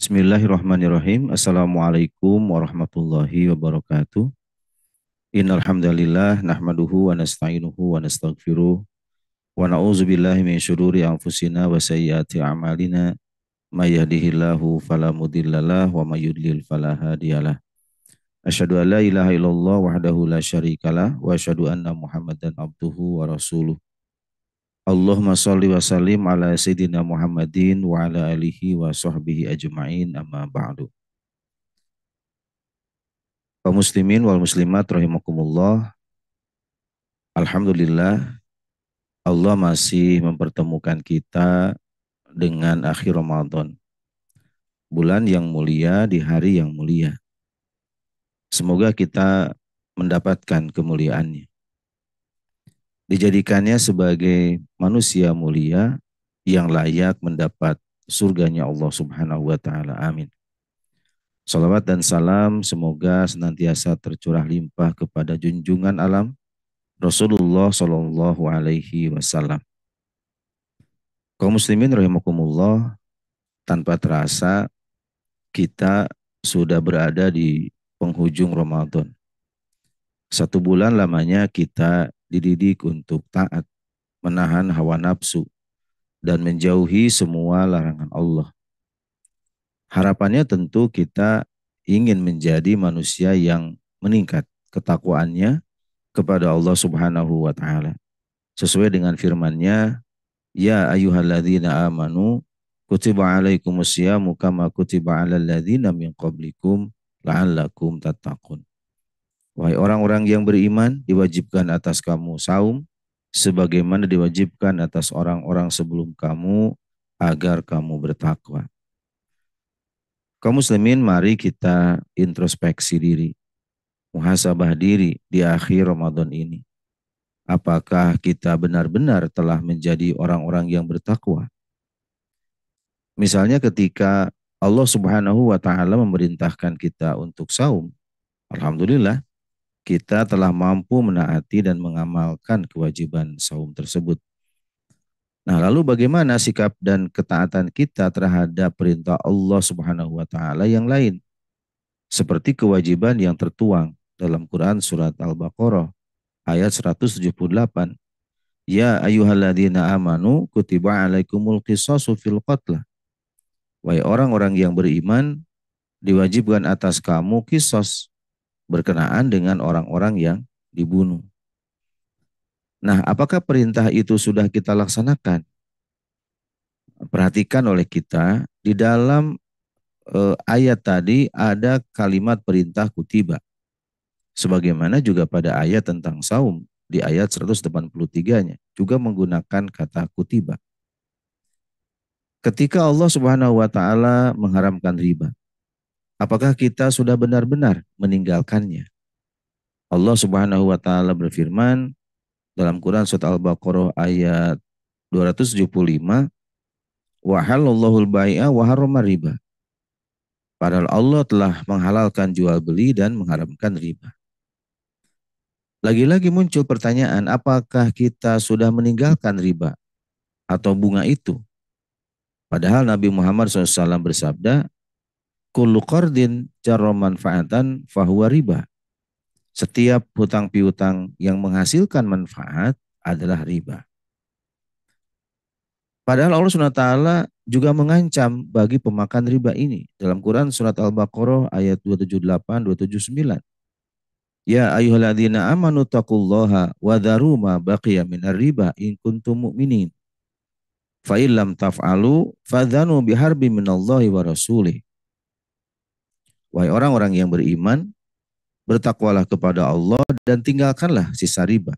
Bismillahirrahmanirrahim. Assalamualaikum warahmatullahi wabarakatuh. Innal nahmaduhu wa nasta'inuhu wa nastaghfiruh wa na'udzubillahi min syururi anfusina wa sayyati a'malina may yahdihillahu fala wa may yudlil fala hadiyalah. an la ilaha illallah wahdahu la syarikalah wa asyadu anna Muhammadan abduhu wa rasuluh. Allahumma salli wa sallim ala sayyidina Muhammadin wa ala alihi wa sahbihi ajma'in amma ba'du. Kaum muslimin wal muslimat rahimakumullah. Alhamdulillah Allah masih mempertemukan kita dengan akhir Ramadan. Bulan yang mulia di hari yang mulia. Semoga kita mendapatkan kemuliaannya dijadikannya sebagai manusia mulia yang layak mendapat surganya Allah Subhanahu wa taala. Amin. Salawat dan salam semoga senantiasa tercurah limpah kepada junjungan alam Rasulullah Shallallahu alaihi wasallam. Kaum muslimin rahimakumullah, tanpa terasa kita sudah berada di penghujung Ramadan. Satu bulan lamanya kita dididik untuk taat, menahan hawa nafsu, dan menjauhi semua larangan Allah. Harapannya tentu kita ingin menjadi manusia yang meningkat ketakwaannya kepada Allah Subhanahu wa taala. Sesuai dengan firman-Nya, "Ya ayyuhalladzina amanu, kutiba 'alaikumusiyamu kama kutiba alal ladzina min qablikum la'allakum tattaqun." Wahai orang-orang yang beriman, diwajibkan atas kamu saum, sebagaimana diwajibkan atas orang-orang sebelum kamu, agar kamu bertakwa. Kaum muslimin, mari kita introspeksi diri, muhasabah diri di akhir Ramadan ini. Apakah kita benar-benar telah menjadi orang-orang yang bertakwa? Misalnya ketika Allah Subhanahu wa taala memerintahkan kita untuk saum, alhamdulillah kita telah mampu menaati dan mengamalkan kewajiban saum tersebut. Nah, lalu bagaimana sikap dan ketaatan kita terhadap perintah Allah Subhanahu wa taala yang lain? Seperti kewajiban yang tertuang dalam Quran surat Al-Baqarah ayat 178. Ya ayyuhalladzina amanu kutiba alaikumul qisasu fil qatl. Wahai orang-orang yang beriman, diwajibkan atas kamu kisos berkenaan dengan orang-orang yang dibunuh. Nah, apakah perintah itu sudah kita laksanakan? Perhatikan oleh kita di dalam e, ayat tadi ada kalimat perintah kutiba. Sebagaimana juga pada ayat tentang saum di ayat 183-nya juga menggunakan kata kutiba. Ketika Allah Subhanahu wa taala mengharamkan riba. Apakah kita sudah benar-benar meninggalkannya? Allah Subhanahu wa taala berfirman dalam Quran surat Al-Baqarah ayat 275, "Wa halallahu al-bai'a wa harrama riba." Padahal Allah telah menghalalkan jual beli dan mengharamkan riba. Lagi-lagi muncul pertanyaan, apakah kita sudah meninggalkan riba atau bunga itu? Padahal Nabi Muhammad SAW bersabda, kullu qardin jarra manfaatan fahuwa riba. Setiap hutang piutang yang menghasilkan manfaat adalah riba. Padahal Allah SWT juga mengancam bagi pemakan riba ini. Dalam Quran surat Al-Baqarah ayat 278 279. Ya ayyuhalladzina amanu taqullaha wadharuma dharu ma baqiya minar riba in kuntum mu'minin. Fa illam taf'alu fadhanu biharbi minallahi wa rasulih Wahai orang-orang yang beriman, bertakwalah kepada Allah dan tinggalkanlah sisa riba.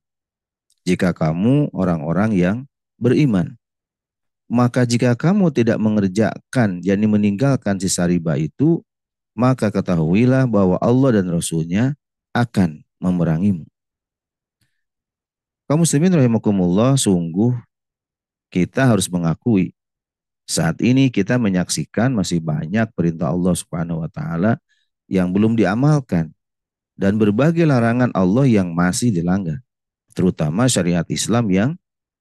Jika kamu orang-orang yang beriman, maka jika kamu tidak mengerjakan, yakni meninggalkan sisa riba itu, maka ketahuilah bahwa Allah dan Rasulnya akan memerangimu. Kamu muslimin rahimakumullah, sungguh kita harus mengakui saat ini kita menyaksikan masih banyak perintah Allah Subhanahu wa taala yang belum diamalkan dan berbagai larangan Allah yang masih dilanggar, terutama syariat Islam yang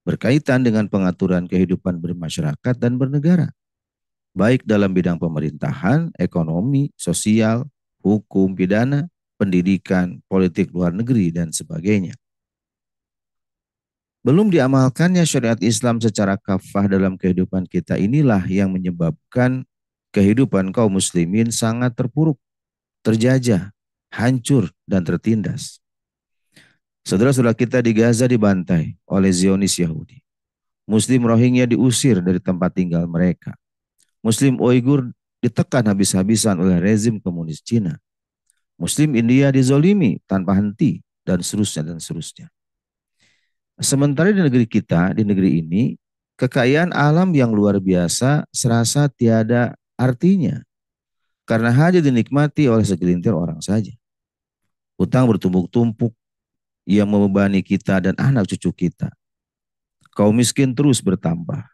berkaitan dengan pengaturan kehidupan bermasyarakat dan bernegara, baik dalam bidang pemerintahan, ekonomi, sosial, hukum pidana, pendidikan, politik luar negeri dan sebagainya. Belum diamalkannya syariat Islam secara kafah dalam kehidupan kita inilah yang menyebabkan kehidupan kaum muslimin sangat terpuruk, terjajah, hancur, dan tertindas. Saudara-saudara kita di Gaza dibantai oleh Zionis Yahudi. Muslim Rohingya diusir dari tempat tinggal mereka. Muslim Uyghur ditekan habis-habisan oleh rezim komunis Cina. Muslim India dizolimi tanpa henti dan seterusnya dan seterusnya. Sementara di negeri kita, di negeri ini, kekayaan alam yang luar biasa serasa tiada artinya. Karena hanya dinikmati oleh segelintir orang saja. Utang bertumpuk-tumpuk yang membebani kita dan anak cucu kita. Kaum miskin terus bertambah.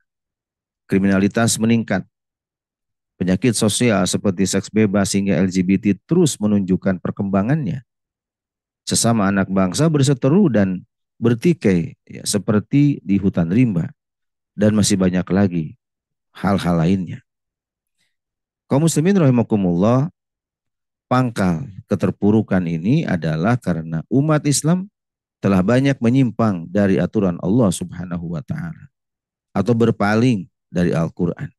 Kriminalitas meningkat. Penyakit sosial seperti seks bebas hingga LGBT terus menunjukkan perkembangannya. Sesama anak bangsa berseteru dan bertikai ya, seperti di hutan rimba dan masih banyak lagi hal-hal lainnya. Kaum muslimin rahimakumullah, pangkal keterpurukan ini adalah karena umat Islam telah banyak menyimpang dari aturan Allah Subhanahu wa taala atau berpaling dari Al-Qur'an.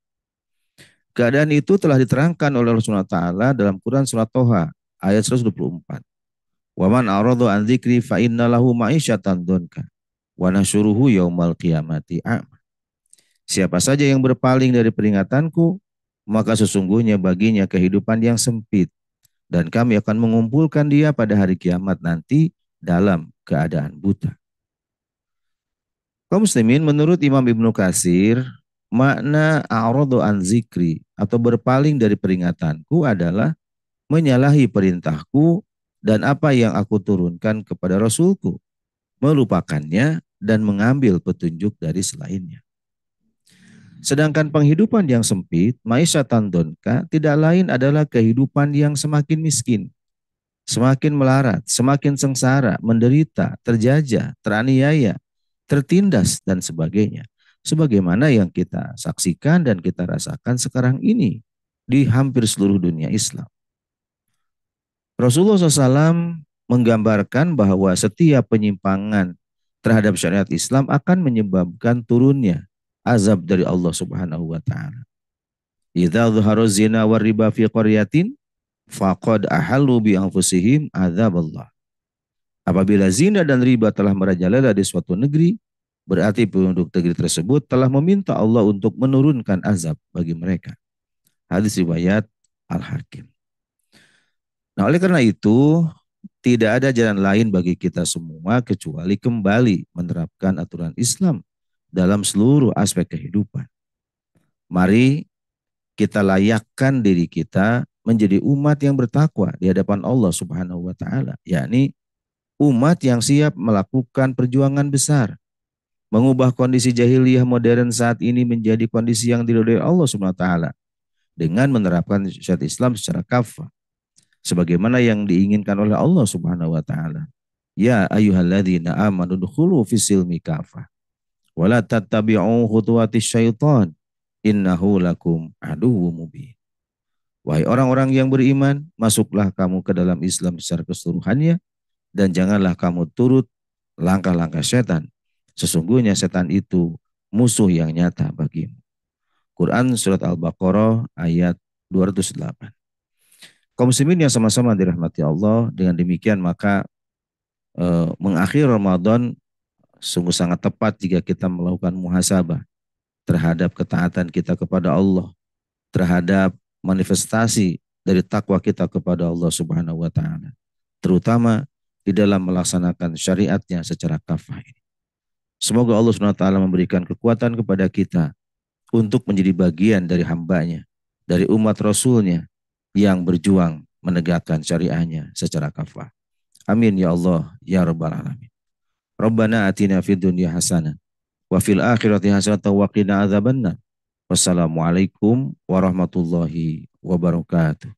Keadaan itu telah diterangkan oleh Allah Subhanahu wa taala dalam Quran surat Toha ayat 124. Wa man aradu an dzikri fa inna lahu ma'isyatan dunka wa nasyuruhu yaumal qiyamati a'ma. Siapa saja yang berpaling dari peringatanku, maka sesungguhnya baginya kehidupan yang sempit dan kami akan mengumpulkan dia pada hari kiamat nanti dalam keadaan buta. Kau muslimin menurut Imam Ibnu Kasir, makna a'radu an zikri atau berpaling dari peringatanku adalah menyalahi perintahku dan apa yang aku turunkan kepada Rasulku, melupakannya dan mengambil petunjuk dari selainnya. Sedangkan penghidupan yang sempit, Maisha Tandonka tidak lain adalah kehidupan yang semakin miskin, semakin melarat, semakin sengsara, menderita, terjajah, teraniaya, tertindas, dan sebagainya. Sebagaimana yang kita saksikan dan kita rasakan sekarang ini di hampir seluruh dunia Islam. Rasulullah SAW menggambarkan bahwa setiap penyimpangan terhadap syariat Islam akan menyebabkan turunnya azab dari Allah Subhanahu wa taala. Idza zina war riba fi Apabila zina dan riba telah merajalela di suatu negeri, berarti penduduk negeri tersebut telah meminta Allah untuk menurunkan azab bagi mereka. Hadis riwayat Al-Hakim. Nah, oleh karena itu, tidak ada jalan lain bagi kita semua kecuali kembali menerapkan aturan Islam dalam seluruh aspek kehidupan. Mari kita layakkan diri kita menjadi umat yang bertakwa di hadapan Allah Subhanahu wa taala, yakni umat yang siap melakukan perjuangan besar mengubah kondisi jahiliyah modern saat ini menjadi kondisi yang diridhoi Allah Subhanahu wa taala dengan menerapkan syariat Islam secara kafah sebagaimana yang diinginkan oleh Allah Subhanahu wa taala. Ya ayyuhalladzina amanu dukhulu fis silmi kafah wa la tattabi'u khutuwatis syaitan innahu lakum aduwwum mubin. Wahai orang-orang yang beriman, masuklah kamu ke dalam Islam secara keseluruhannya dan janganlah kamu turut langkah-langkah setan. Sesungguhnya setan itu musuh yang nyata bagimu. Quran Surat Al-Baqarah ayat 208. Kaum muslimin yang sama-sama dirahmati Allah, dengan demikian maka e, eh, mengakhiri Ramadan sungguh sangat tepat jika kita melakukan muhasabah terhadap ketaatan kita kepada Allah, terhadap manifestasi dari takwa kita kepada Allah Subhanahu wa taala, terutama di dalam melaksanakan syariatnya secara kafah ini. Semoga Allah Subhanahu wa taala memberikan kekuatan kepada kita untuk menjadi bagian dari hambanya, dari umat Rasulnya, yang berjuang menegakkan syariahnya secara kafah. Amin ya Allah ya Rabbal Alamin. Rabbana atina fid dunya hasanah wa fil akhirati hasanah wa qina adzabannar. Wassalamualaikum warahmatullahi wabarakatuh.